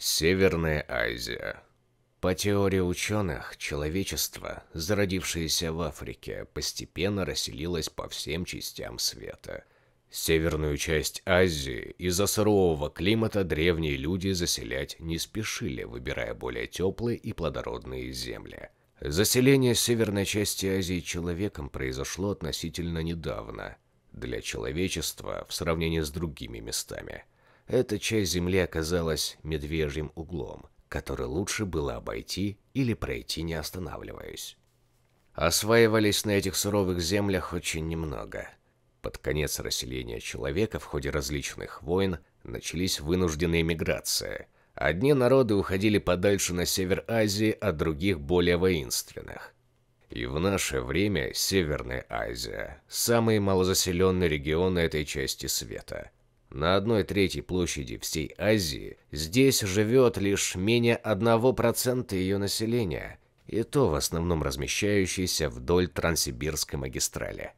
Северная Азия. По теории ученых, человечество, зародившееся в Африке, постепенно расселилось по всем частям света. Северную часть Азии из-за сырого климата древние люди заселять не спешили, выбирая более теплые и плодородные земли. Заселение северной части Азии человеком произошло относительно недавно для человечества в сравнении с другими местами. Эта часть земли оказалась медвежьим углом, который лучше было обойти или пройти, не останавливаясь. Осваивались на этих суровых землях очень немного. Под конец расселения человека в ходе различных войн начались вынужденные миграции. Одни народы уходили подальше на север Азии, а других более воинственных. И в наше время Северная Азия – самые малозаселенные регионы этой части света – на одной третьей площади всей Азии здесь живет лишь менее 1% ее населения, и то в основном размещающиеся вдоль Транссибирской магистрали.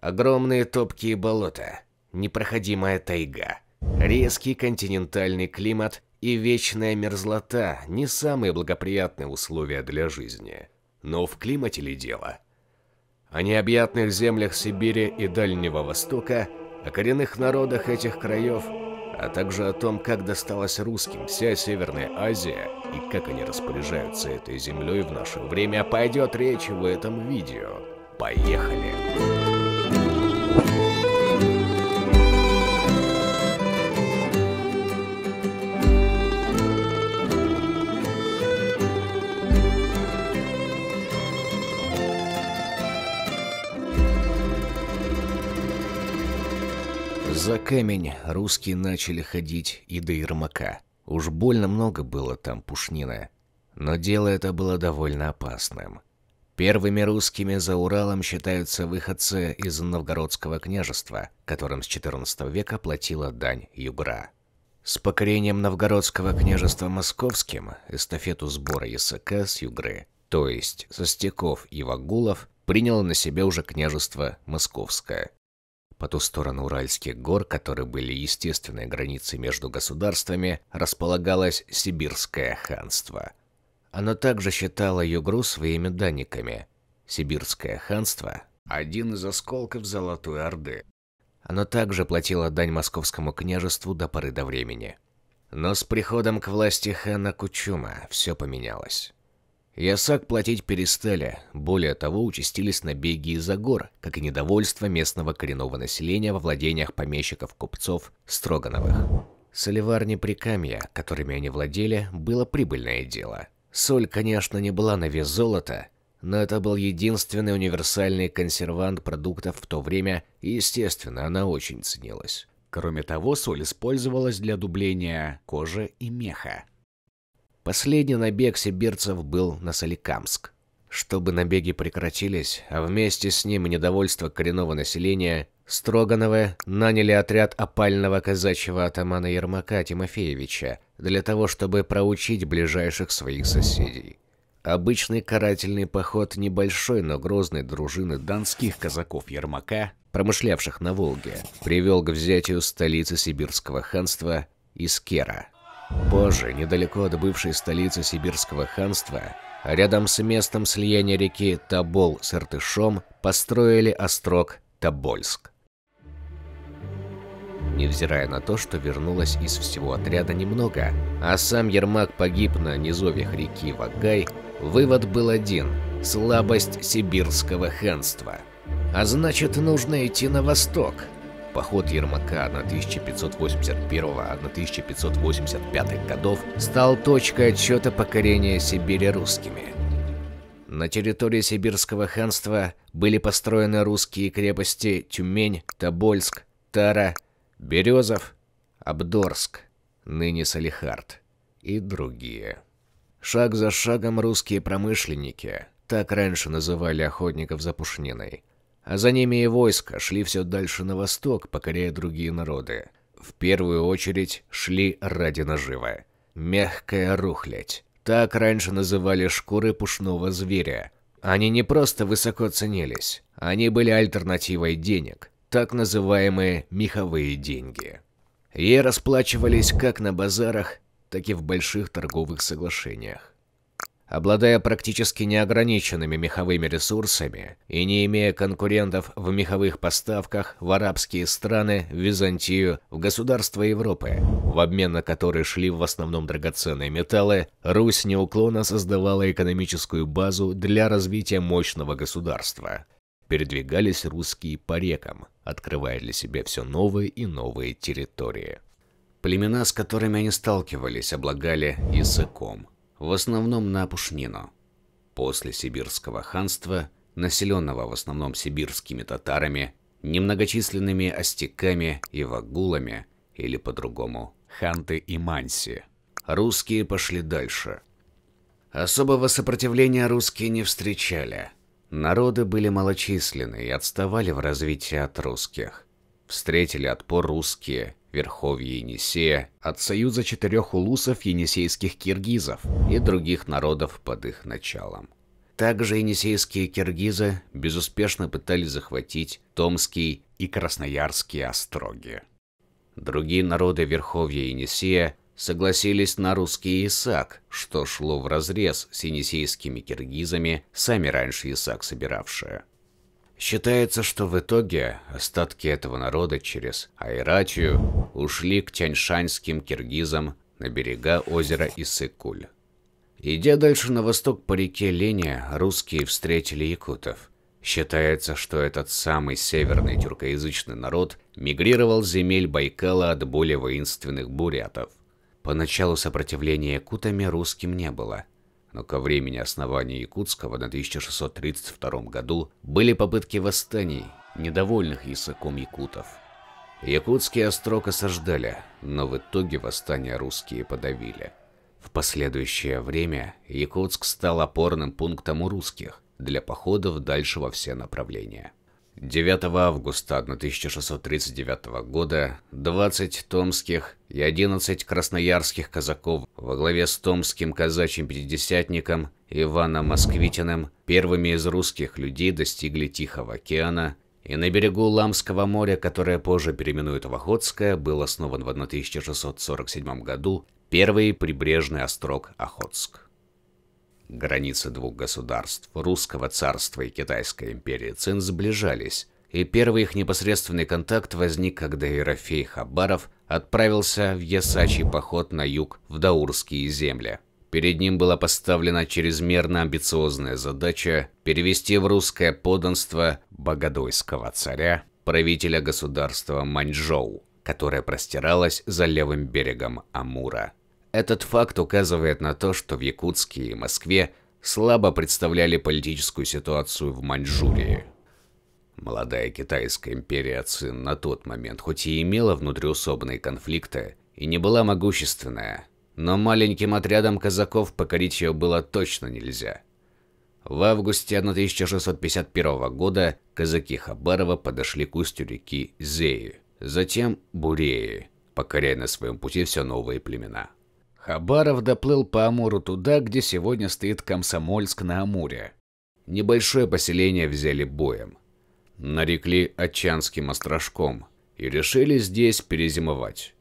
Огромные топкие болота, непроходимая тайга, резкий континентальный климат и вечная мерзлота – не самые благоприятные условия для жизни. Но в климате ли дело? О необъятных землях Сибири и Дальнего Востока – о коренных народах этих краев, а также о том, как досталась русским вся Северная Азия и как они распоряжаются этой землей в наше время, пойдет речь в этом видео. Поехали! За камень русские начали ходить и до Ермака. Уж больно много было там пушнины. Но дело это было довольно опасным. Первыми русскими за Уралом считаются выходцы из Новгородского княжества, которым с XIV века платила дань югра. С покорением Новгородского княжества московским эстафету сбора ясака с югры, то есть со стеков и вагулов, приняло на себя уже княжество московское. По ту сторону Уральских гор, которые были естественной границей между государствами, располагалось Сибирское ханство. Оно также считало Югру своими данниками. Сибирское ханство – один из осколков Золотой Орды. Оно также платило дань московскому княжеству до поры до времени. Но с приходом к власти хана Кучума все поменялось. Ясак платить перестали. Более того, участились набеги из-за гор, как и недовольство местного коренного населения во владениях помещиков-купцов Строгановых. Соливарни Прикамья, которыми они владели, было прибыльное дело. Соль, конечно, не была на вес золота, но это был единственный универсальный консервант продуктов в то время, и, естественно, она очень ценилась. Кроме того, соль использовалась для дубления кожи и меха. Последний набег сибирцев был на Соликамск. Чтобы набеги прекратились, а вместе с ним и недовольство коренного населения, Строгановы наняли отряд опального казачьего атамана Ермака Тимофеевича для того, чтобы проучить ближайших своих соседей. Обычный карательный поход небольшой, но грозной дружины донских казаков Ермака, промышлявших на Волге, привел к взятию столицы сибирского ханства Искера. Позже, недалеко от бывшей столицы Сибирского ханства, рядом с местом слияния реки Тобол с Иртышом, построили острог Тобольск. Невзирая на то, что вернулось из всего отряда немного, а сам Ермак погиб на низовьях реки Вагай, вывод был один – слабость сибирского ханства. А значит, нужно идти на восток – Поход Ермака 1581-1585 годов стал точкой отсчета покорения Сибири русскими. На территории Сибирского ханства были построены русские крепости Тюмень, Тобольск, Тара, Березов, Абдорск, ныне Салихард и другие. Шаг за шагом русские промышленники, так раньше называли охотников за пушниной, а за ними и войско шли все дальше на восток, покоряя другие народы. В первую очередь шли ради наживы. Мягкая рухлядь. Так раньше называли шкуры пушного зверя. Они не просто высоко ценились, они были альтернативой денег, так называемые меховые деньги. И расплачивались как на базарах, так и в больших торговых соглашениях. Обладая практически неограниченными меховыми ресурсами и не имея конкурентов в меховых поставках в арабские страны, в Византию, в государства Европы, в обмен на которые шли в основном драгоценные металлы, Русь неуклонно создавала экономическую базу для развития мощного государства. Передвигались русские по рекам, открывая для себя все новые и новые территории. Племена, с которыми они сталкивались, облагали языком – в основном на Пушнину. После сибирского ханства, населенного в основном сибирскими татарами, немногочисленными остяками и вагулами, или по-другому ханты и манси, русские пошли дальше. Особого сопротивления русские не встречали. Народы были малочисленны и отставали в развитии от русских. Встретили отпор русские верховье Енисея от союза четырех улусов енисейских киргизов и других народов под их началом. Также енисейские киргизы безуспешно пытались захватить Томский и Красноярские остроги. Другие народы верховья Енисея согласились на русский ИСАК, что шло вразрез с енисейскими киргизами, сами раньше ИСАК собиравшие. Считается, что в итоге остатки этого народа через Айратию ушли к тяньшанским киргизам на берега озера Иссык-Куль. Идя дальше на восток по реке Лени, русские встретили якутов. Считается, что этот самый северный тюркоязычный народ мигрировал с земель Байкала от более воинственных бурятов. Поначалу сопротивления якутами русским не было – но ко времени основания Якутского на 1632 году были попытки восстаний, недовольных ясаком якутов. Якутские острог осаждали, но в итоге восстание русские подавили. В последующее время Якутск стал опорным пунктом у русских для походов дальше во все направления. 9 августа 1639 года 20 томских и 11 красноярских казаков во главе с томским казачьим пятидесятником Иваном Москвитиным первыми из русских людей достигли Тихого океана, и на берегу Ламского моря, которое позже переименуют в Охотское, был основан в 1647 году первый прибрежный острог Охотск. Границы двух государств, Русского царства и Китайской империи Цин, сближались, и первый их непосредственный контакт возник, когда Ерофей Хабаров отправился в ясачий поход на юг в Даурские земли. Перед ним была поставлена чрезмерно амбициозная задача перевести в русское подданство богодойского царя, правителя государства Маньчжоу, которое простиралось за левым берегом Амура. Этот факт указывает на то, что в Якутске и Москве слабо представляли политическую ситуацию в Маньчжурии. Молодая Китайская империя Цин на тот момент хоть и имела внутриусобные конфликты и не была могущественная, но маленьким отрядом казаков покорить ее было точно нельзя. В августе 1651 года казаки Хабарова подошли к устью реки Зеи, затем Буреи, покоряя на своем пути все новые племена. Хабаров доплыл по Амуру туда, где сегодня стоит Комсомольск на Амуре. Небольшое поселение взяли боем. Нарекли Очанским острожком и решили здесь перезимовать.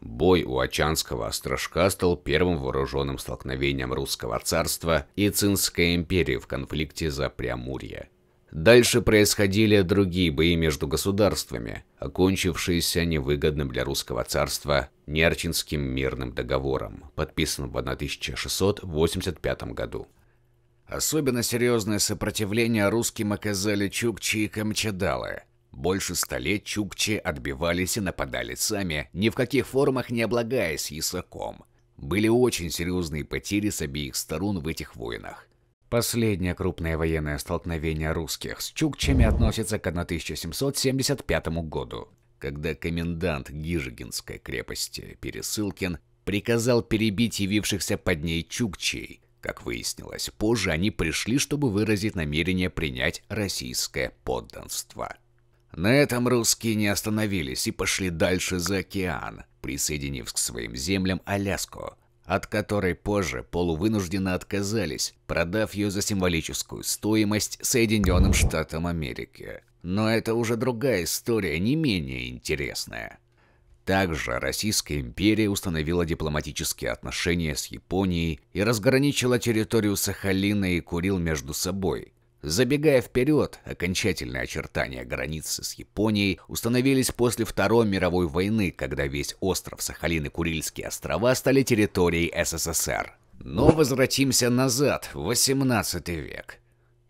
Бой у Очанского острожка стал первым вооруженным столкновением русского царства и Цинской империи в конфликте за Преамурье. Дальше происходили другие бои между государствами, окончившиеся невыгодным для русского царства Нерчинским мирным договором, подписанным в 1685 году. Особенно серьезное сопротивление русским оказали чукчи и камчадалы. Больше ста лет чукчи отбивались и нападали сами, ни в каких формах не облагаясь ясаком. Были очень серьезные потери с обеих сторон в этих войнах. Последнее крупное военное столкновение русских с чукчами относится к 1775 году, когда комендант Гижигинской крепости Пересылкин приказал перебить явившихся под ней чукчей. Как выяснилось, позже они пришли, чтобы выразить намерение принять российское подданство. На этом русские не остановились и пошли дальше за океан, присоединив к своим землям Аляску – от которой позже полувынужденно отказались, продав ее за символическую стоимость Соединенным Штатам Америки. Но это уже другая история, не менее интересная. Также Российская империя установила дипломатические отношения с Японией и разграничила территорию Сахалина и Курил между собой, Забегая вперед, окончательные очертания границы с Японией установились после Второй мировой войны, когда весь остров Сахалин и Курильские острова стали территорией СССР. Но возвратимся назад, в 18 век.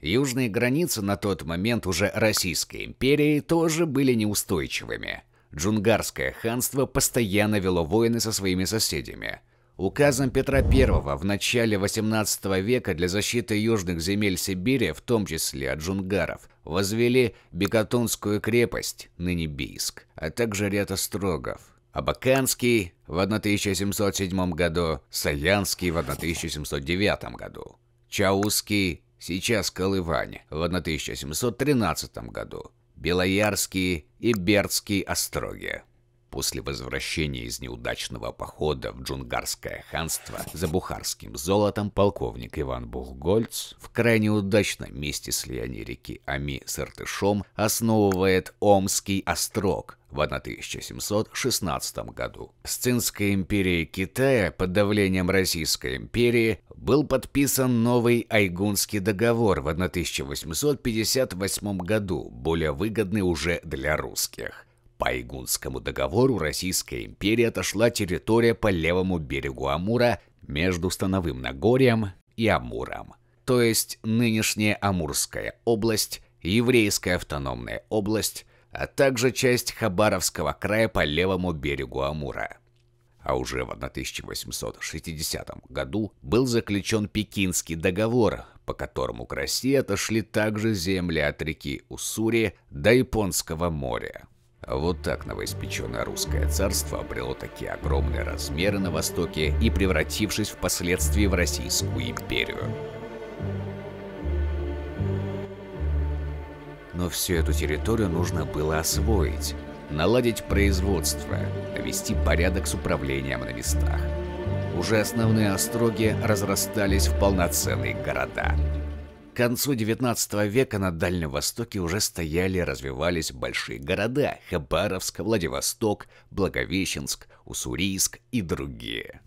Южные границы на тот момент уже Российской империи тоже были неустойчивыми. Джунгарское ханство постоянно вело войны со своими соседями – Указом Петра I в начале XVIII века для защиты южных земель Сибири, в том числе от джунгаров, возвели Бекатунскую крепость, ныне Бийск, а также ряд острогов. Абаканский в 1707 году, Саянский в 1709 году, Чаусский, сейчас Колывань, в 1713 году, Белоярский и Бердский остроги. После возвращения из неудачного похода в Джунгарское ханство за бухарским золотом полковник Иван Бухгольц в крайне удачном месте слияния реки Ами с Иртышом основывает Омский острог в 1716 году. С Цинской империей Китая под давлением Российской империи был подписан новый Айгунский договор в 1858 году, более выгодный уже для русских. По Игунскому договору Российская империя отошла территория по левому берегу Амура между Становым Нагорьем и Амуром, то есть нынешняя Амурская область, Еврейская автономная область, а также часть Хабаровского края по левому берегу Амура. А уже в 1860 году был заключен Пекинский договор, по которому к России отошли также земли от реки Уссури до Японского моря. Вот так новоиспеченное русское царство обрело такие огромные размеры на Востоке и превратившись впоследствии в Российскую империю. Но всю эту территорию нужно было освоить, наладить производство, навести порядок с управлением на местах. Уже основные остроги разрастались в полноценные города – концу XIX века на Дальнем Востоке уже стояли и развивались большие города – Хабаровск, Владивосток, Благовещенск, Уссурийск и другие.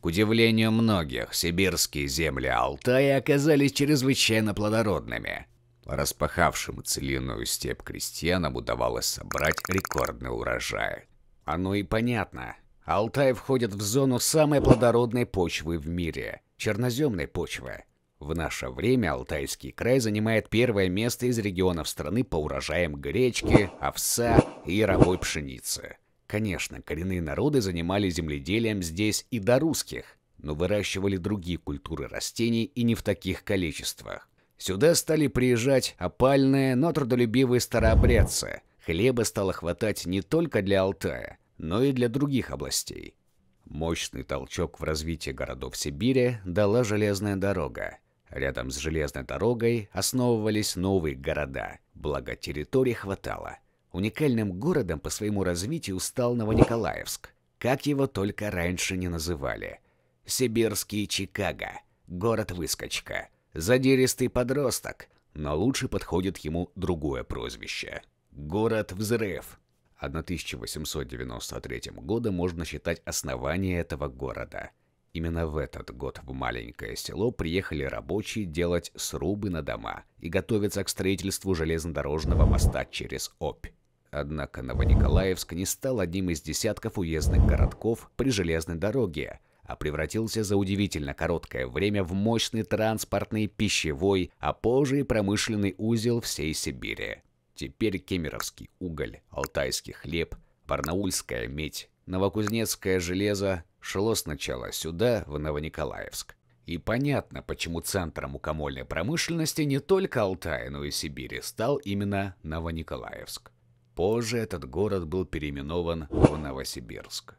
К удивлению многих, сибирские земли Алтая оказались чрезвычайно плодородными. Распахавшим целинную степь крестьянам удавалось собрать рекордный урожай. Оно и понятно. Алтай входит в зону самой плодородной почвы в мире – черноземной почвы – в наше время Алтайский край занимает первое место из регионов страны по урожаям гречки, овса и яровой пшеницы. Конечно, коренные народы занимались земледелием здесь и до русских, но выращивали другие культуры растений и не в таких количествах. Сюда стали приезжать опальные, но трудолюбивые старообрядцы. Хлеба стало хватать не только для Алтая, но и для других областей. Мощный толчок в развитии городов Сибири дала железная дорога. Рядом с железной дорогой основывались новые города, благо территории хватало. Уникальным городом по своему развитию стал Новониколаевск, как его только раньше не называли. Сибирский Чикаго, город-выскочка, задиристый подросток, но лучше подходит ему другое прозвище – город-взрыв. 1893 года можно считать основание этого города – Именно в этот год в маленькое село приехали рабочие делать срубы на дома и готовиться к строительству железнодорожного моста через Обь. Однако Новониколаевск не стал одним из десятков уездных городков при железной дороге, а превратился за удивительно короткое время в мощный транспортный, пищевой, а позже и промышленный узел всей Сибири. Теперь кемеровский уголь, алтайский хлеб, барнаульская медь, новокузнецкое железо, шло сначала сюда, в Новониколаевск. И понятно, почему центром укомольной промышленности не только Алтая, но и Сибири стал именно Новониколаевск. Позже этот город был переименован в Новосибирск.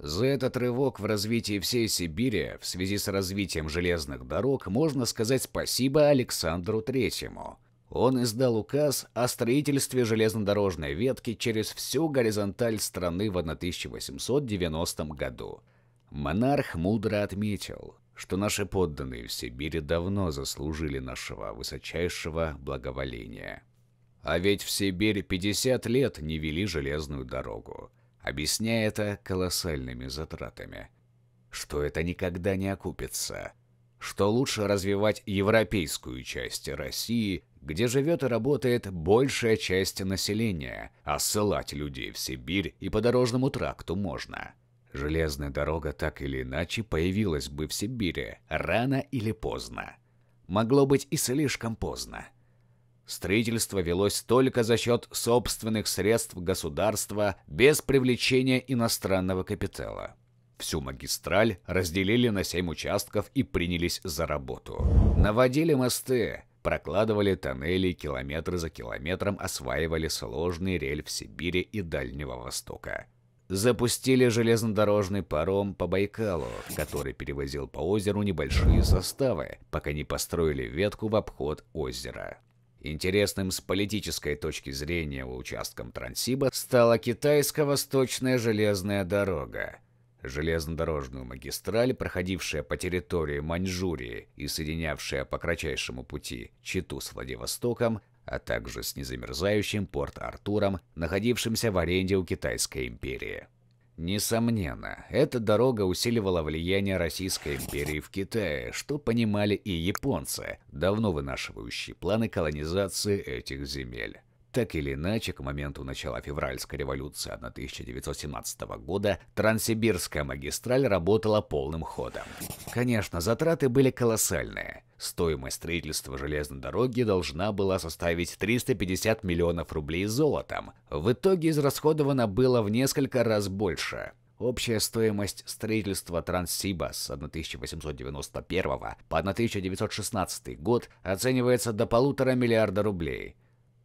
За этот рывок в развитии всей Сибири в связи с развитием железных дорог можно сказать спасибо Александру Третьему. Он издал указ о строительстве железнодорожной ветки через всю горизонталь страны в 1890 году – Монарх мудро отметил, что наши подданные в Сибири давно заслужили нашего высочайшего благоволения. А ведь в Сибирь 50 лет не вели железную дорогу, объясняя это колоссальными затратами. Что это никогда не окупится. Что лучше развивать европейскую часть России, где живет и работает большая часть населения, а ссылать людей в Сибирь и по дорожному тракту можно. Железная дорога так или иначе появилась бы в Сибири рано или поздно. Могло быть и слишком поздно. Строительство велось только за счет собственных средств государства без привлечения иностранного капитала. Всю магистраль разделили на семь участков и принялись за работу. Наводили мосты, прокладывали тоннели, километры за километром осваивали сложный рельеф Сибири и Дальнего Востока запустили железнодорожный паром по Байкалу, который перевозил по озеру небольшие составы, пока не построили ветку в обход озера. Интересным с политической точки зрения участком Трансиба стала китайско-восточная железная дорога. Железнодорожную магистраль, проходившая по территории Маньчжурии и соединявшая по кратчайшему пути Читу с Владивостоком, а также с незамерзающим порт Артуром, находившимся в аренде у Китайской империи. Несомненно, эта дорога усиливала влияние Российской империи в Китае, что понимали и японцы, давно вынашивающие планы колонизации этих земель. Так или иначе, к моменту начала февральской революции 1917 года Транссибирская магистраль работала полным ходом. Конечно, затраты были колоссальные. Стоимость строительства железной дороги должна была составить 350 миллионов рублей золотом. В итоге израсходовано было в несколько раз больше. Общая стоимость строительства Транссиба с 1891 по 1916 год оценивается до полутора миллиарда рублей.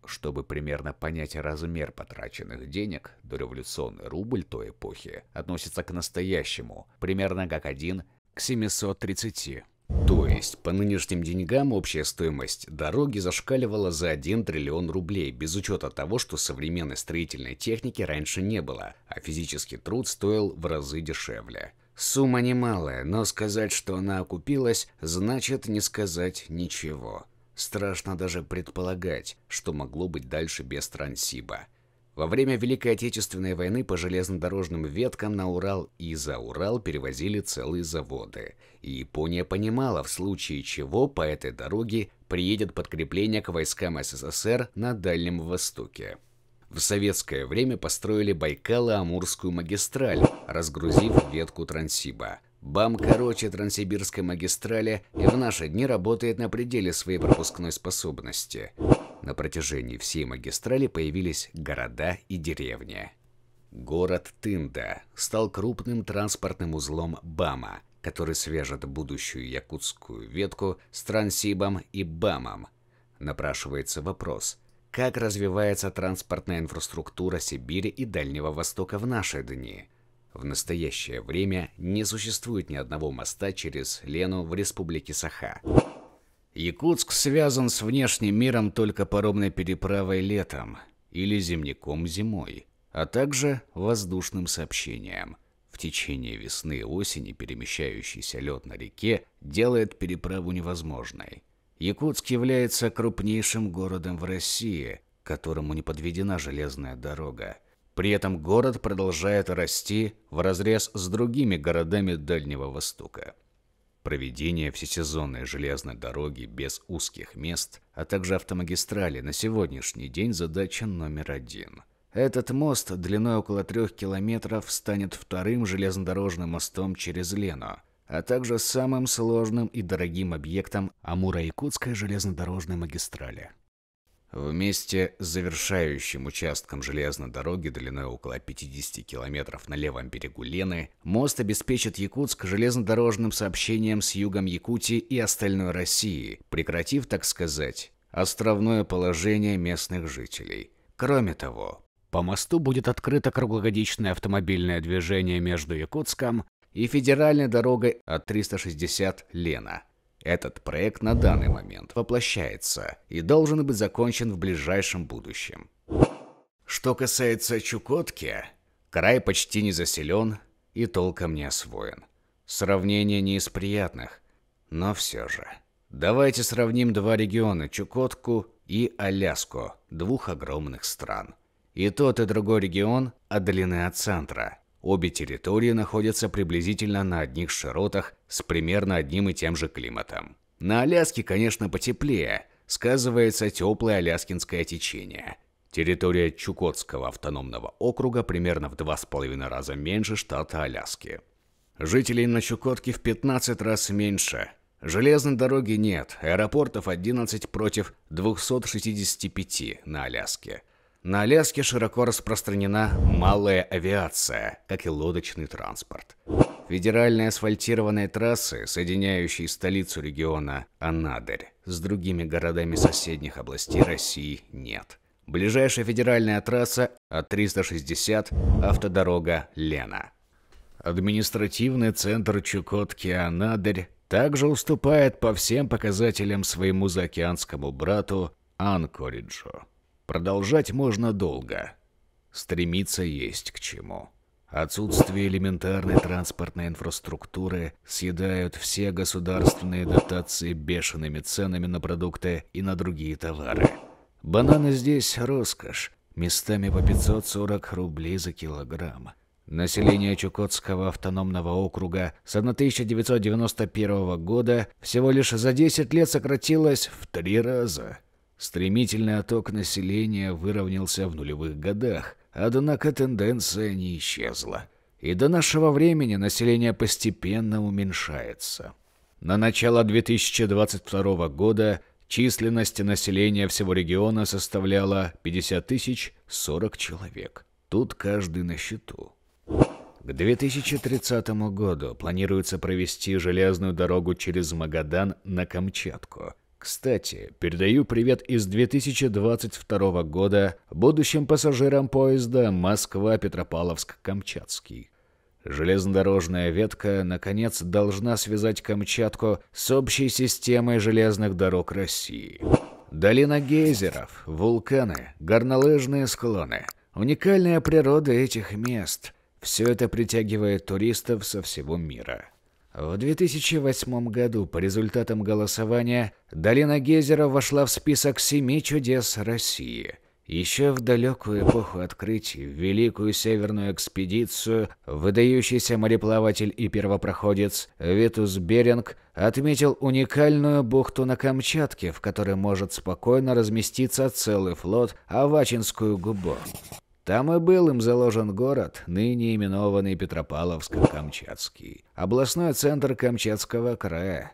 Чтобы примерно понять размер потраченных денег, дореволюционный рубль той эпохи относится к настоящему, примерно как 1 к 730. То есть, по нынешним деньгам общая стоимость дороги зашкаливала за 1 триллион рублей, без учета того, что современной строительной техники раньше не было, а физический труд стоил в разы дешевле. Сумма немалая, но сказать, что она окупилась, значит не сказать ничего. Страшно даже предполагать, что могло быть дальше без Транссиба. Во время Великой Отечественной войны по железнодорожным веткам на Урал и за Урал перевозили целые заводы. И Япония понимала, в случае чего по этой дороге приедет подкрепление к войскам СССР на Дальнем Востоке. В советское время построили Байкало-Амурскую магистраль, разгрузив ветку Транссиба. БАМ короче Транссибирской магистрали и в наши дни работает на пределе своей пропускной способности. На протяжении всей магистрали появились города и деревни. Город Тында стал крупным транспортным узлом БАМа, который свяжет будущую якутскую ветку с Транссибом и БАМом. Напрашивается вопрос, как развивается транспортная инфраструктура Сибири и Дальнего Востока в наши дни – в настоящее время не существует ни одного моста через Лену в республике Саха. Якутск связан с внешним миром только паромной переправой летом или земником зимой, а также воздушным сообщением. В течение весны и осени перемещающийся лед на реке делает переправу невозможной. Якутск является крупнейшим городом в России, которому не подведена железная дорога, при этом город продолжает расти в разрез с другими городами Дальнего Востока. Проведение всесезонной железной дороги без узких мест, а также автомагистрали на сегодняшний день задача номер один. Этот мост длиной около трех километров станет вторым железнодорожным мостом через Лену, а также самым сложным и дорогим объектом Амуро-Якутской железнодорожной магистрали. Вместе с завершающим участком железной дороги длиной около 50 километров на левом берегу Лены, мост обеспечит Якутск железнодорожным сообщением с югом Якутии и остальной России, прекратив, так сказать, островное положение местных жителей. Кроме того, по мосту будет открыто круглогодичное автомобильное движение между Якутском и федеральной дорогой от 360 Лена – этот проект на данный момент воплощается и должен быть закончен в ближайшем будущем. Что касается Чукотки, край почти не заселен и толком не освоен. Сравнение не из приятных, но все же. Давайте сравним два региона – Чукотку и Аляску, двух огромных стран. И тот, и другой регион отдалены от центра. Обе территории находятся приблизительно на одних широтах с примерно одним и тем же климатом. На Аляске, конечно, потеплее, сказывается теплое аляскинское течение. Территория Чукотского автономного округа примерно в 2,5 раза меньше штата Аляски. Жителей на Чукотке в 15 раз меньше. Железной дороги нет, аэропортов 11 против 265 на Аляске. На Аляске широко распространена малая авиация, как и лодочный транспорт. Федеральные асфальтированные трассы, соединяющие столицу региона Анадырь с другими городами соседних областей России, нет. Ближайшая федеральная трасса А-360 автодорога Лена. Административный центр Чукотки Анадырь также уступает по всем показателям своему заокеанскому брату Анкориджу. Продолжать можно долго. Стремиться есть к чему. Отсутствие элементарной транспортной инфраструктуры съедают все государственные дотации бешеными ценами на продукты и на другие товары. Бананы здесь роскошь, местами по 540 рублей за килограмм. Население Чукотского автономного округа с 1991 года всего лишь за 10 лет сократилось в три раза. Стремительный отток населения выровнялся в нулевых годах, однако тенденция не исчезла. И до нашего времени население постепенно уменьшается. На начало 2022 года численность населения всего региона составляла 50 тысяч 40 человек. Тут каждый на счету. К 2030 году планируется провести железную дорогу через Магадан на Камчатку. Кстати, передаю привет из 2022 года будущим пассажирам поезда Москва-Петропавловск-Камчатский. Железнодорожная ветка, наконец, должна связать Камчатку с общей системой железных дорог России. Долина гейзеров, вулканы, горнолыжные склоны. Уникальная природа этих мест – все это притягивает туристов со всего мира. В 2008 году по результатам голосования долина Гейзера вошла в список семи чудес России. Еще в далекую эпоху открытий, в Великую Северную экспедицию, выдающийся мореплаватель и первопроходец Витус Беринг отметил уникальную бухту на Камчатке, в которой может спокойно разместиться целый флот Авачинскую губу. Там и был им заложен город, ныне именованный петропавловск камчатский областной центр Камчатского края.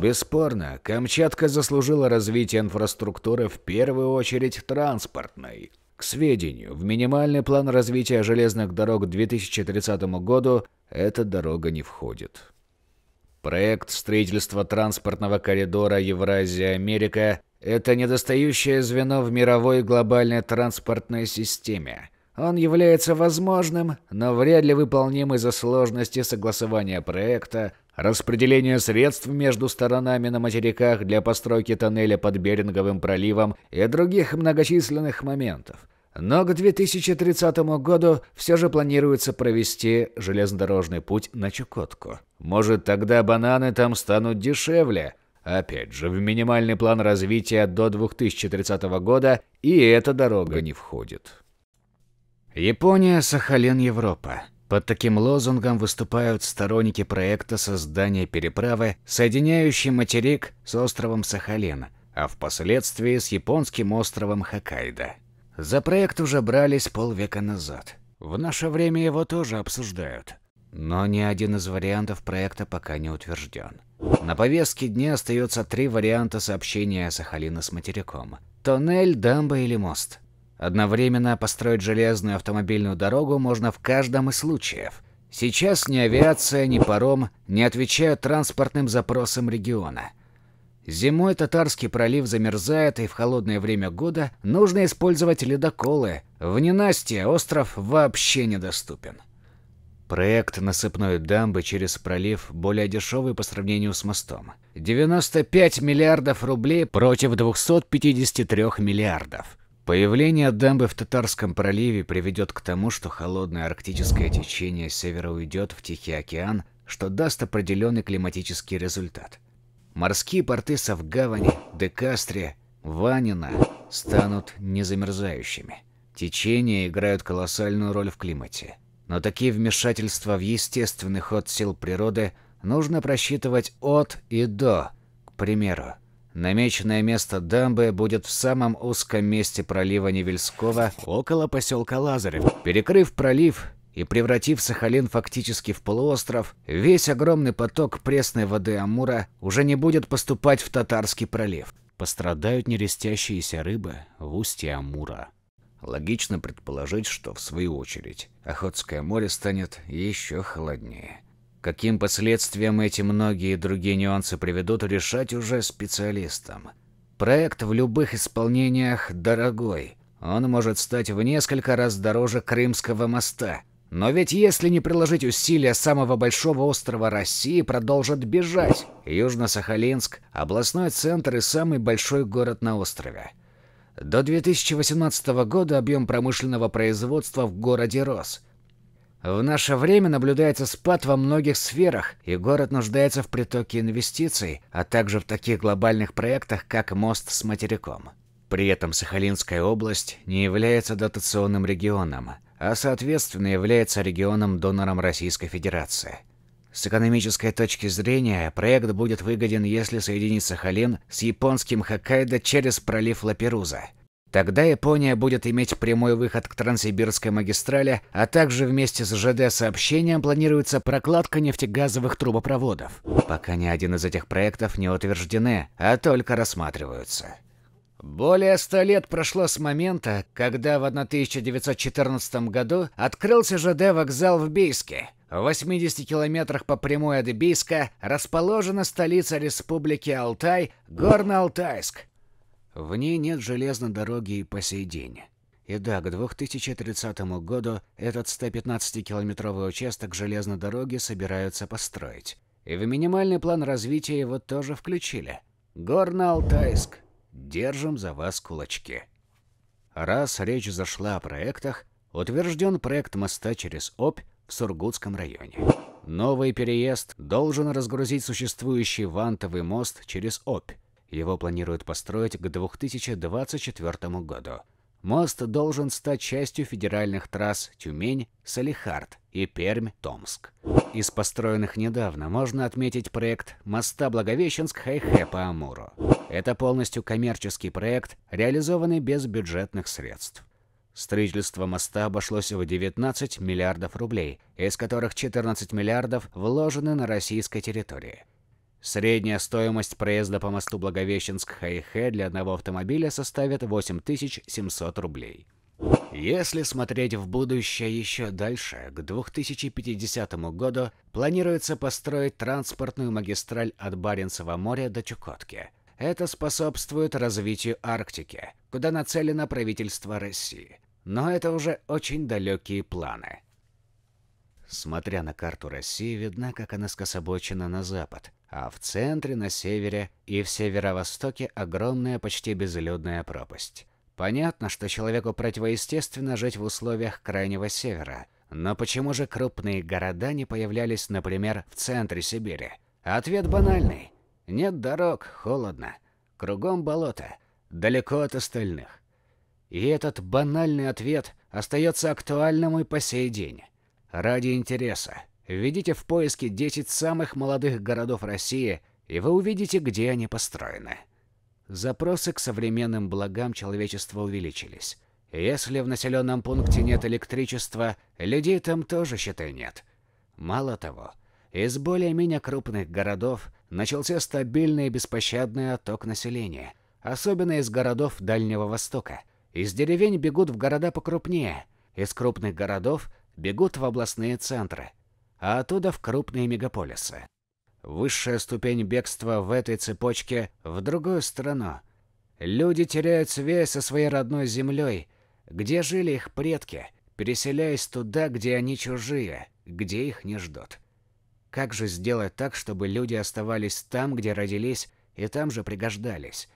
Бесспорно, Камчатка заслужила развитие инфраструктуры в первую очередь транспортной. К сведению, в минимальный план развития железных дорог к 2030 году эта дорога не входит. Проект строительства транспортного коридора Евразия-Америка – это недостающее звено в мировой глобальной транспортной системе – он является возможным, но вряд ли выполним из-за сложности согласования проекта, распределения средств между сторонами на материках для постройки тоннеля под Беринговым проливом и других многочисленных моментов. Но к 2030 году все же планируется провести железнодорожный путь на Чукотку. Может, тогда бананы там станут дешевле? Опять же, в минимальный план развития до 2030 года и эта дорога не входит. Япония, Сахалин, Европа. Под таким лозунгом выступают сторонники проекта создания переправы, соединяющей материк с островом Сахалин, а впоследствии с японским островом Хоккайдо. За проект уже брались полвека назад. В наше время его тоже обсуждают. Но ни один из вариантов проекта пока не утвержден. На повестке дня остается три варианта сообщения Сахалина с материком. Тоннель, дамба или мост – Одновременно построить железную автомобильную дорогу можно в каждом из случаев. Сейчас ни авиация, ни паром не отвечают транспортным запросам региона. Зимой Татарский пролив замерзает, и в холодное время года нужно использовать ледоколы. В ненастье остров вообще недоступен. Проект насыпной дамбы через пролив более дешевый по сравнению с мостом. 95 миллиардов рублей против 253 миллиардов. Появление дамбы в Татарском проливе приведет к тому, что холодное арктическое течение с севера уйдет в Тихий океан, что даст определенный климатический результат. Морские порты Савгавани, Декастре, Ванина станут незамерзающими. Течения играют колоссальную роль в климате. Но такие вмешательства в естественный ход сил природы нужно просчитывать от и до. К примеру, Намеченное место дамбы будет в самом узком месте пролива Невельского, около поселка Лазарев. Перекрыв пролив и превратив Сахалин фактически в полуостров, весь огромный поток пресной воды Амура уже не будет поступать в Татарский пролив. Пострадают нерестящиеся рыбы в устье Амура. Логично предположить, что в свою очередь Охотское море станет еще холоднее. Каким последствиям эти многие другие нюансы приведут, решать уже специалистам. Проект в любых исполнениях дорогой. Он может стать в несколько раз дороже Крымского моста. Но ведь если не приложить усилия самого большого острова России, продолжат бежать. Южно-Сахалинск – областной центр и самый большой город на острове. До 2018 года объем промышленного производства в городе рос – в наше время наблюдается спад во многих сферах, и город нуждается в притоке инвестиций, а также в таких глобальных проектах, как мост с материком. При этом Сахалинская область не является дотационным регионом, а соответственно является регионом-донором Российской Федерации. С экономической точки зрения, проект будет выгоден, если соединить Сахалин с японским Хоккайдо через пролив Лаперуза – Тогда Япония будет иметь прямой выход к Транссибирской магистрали, а также вместе с ЖД-сообщением планируется прокладка нефтегазовых трубопроводов. Пока ни один из этих проектов не утверждены, а только рассматриваются. Более ста лет прошло с момента, когда в 1914 году открылся ЖД-вокзал в Бийске. В 80 километрах по прямой от Бийска расположена столица республики Алтай, Горно-Алтайск, в ней нет железной дороги и по сей день. И да, к 2030 году этот 115-километровый участок железной дороги собираются построить. И в минимальный план развития его тоже включили. Горно-Алтайск. Держим за вас кулачки. Раз речь зашла о проектах, утвержден проект моста через Обь в Сургутском районе. Новый переезд должен разгрузить существующий вантовый мост через Обь, его планируют построить к 2024 году. Мост должен стать частью федеральных трасс Тюмень-Салихард и Пермь-Томск. Из построенных недавно можно отметить проект моста Благовещенск-Хайхэ по Амуру. Это полностью коммерческий проект, реализованный без бюджетных средств. Строительство моста обошлось в 19 миллиардов рублей, из которых 14 миллиардов вложены на российской территории. Средняя стоимость проезда по мосту Благовещенск-Хайхэ для одного автомобиля составит 8700 рублей. Если смотреть в будущее еще дальше, к 2050 году планируется построить транспортную магистраль от Баренцева моря до Чукотки. Это способствует развитию Арктики, куда нацелено правительство России. Но это уже очень далекие планы. Смотря на карту России, видно, как она скособочена на запад, а в центре, на севере и в северо-востоке огромная почти безлюдная пропасть. Понятно, что человеку противоестественно жить в условиях крайнего севера, но почему же крупные города не появлялись, например, в центре Сибири? Ответ банальный. Нет дорог, холодно. Кругом болото, далеко от остальных. И этот банальный ответ остается актуальным и по сей день. Ради интереса, введите в поиске 10 самых молодых городов России, и вы увидите, где они построены. Запросы к современным благам человечества увеличились. Если в населенном пункте нет электричества, людей там тоже, считай, нет. Мало того, из более-менее крупных городов начался стабильный и беспощадный отток населения, особенно из городов Дальнего Востока. Из деревень бегут в города покрупнее, из крупных городов бегут в областные центры, а оттуда в крупные мегаполисы. Высшая ступень бегства в этой цепочке в другую страну. Люди теряют связь со своей родной землей, где жили их предки, переселяясь туда, где они чужие, где их не ждут. Как же сделать так, чтобы люди оставались там, где родились, и там же пригождались?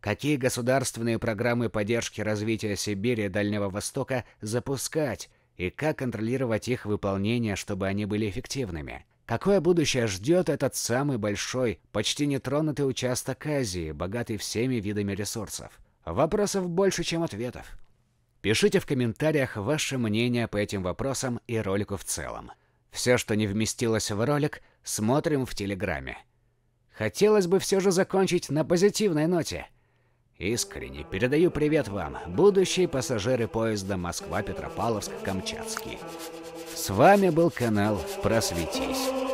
Какие государственные программы поддержки развития Сибири и Дальнего Востока запускать, и как контролировать их выполнение, чтобы они были эффективными. Какое будущее ждет этот самый большой, почти нетронутый участок Азии, богатый всеми видами ресурсов? Вопросов больше, чем ответов. Пишите в комментариях ваше мнение по этим вопросам и ролику в целом. Все, что не вместилось в ролик, смотрим в Телеграме. Хотелось бы все же закончить на позитивной ноте – Искренне передаю привет вам, будущие пассажиры поезда Москва-Петропавловск-Камчатский. С вами был канал Просветись.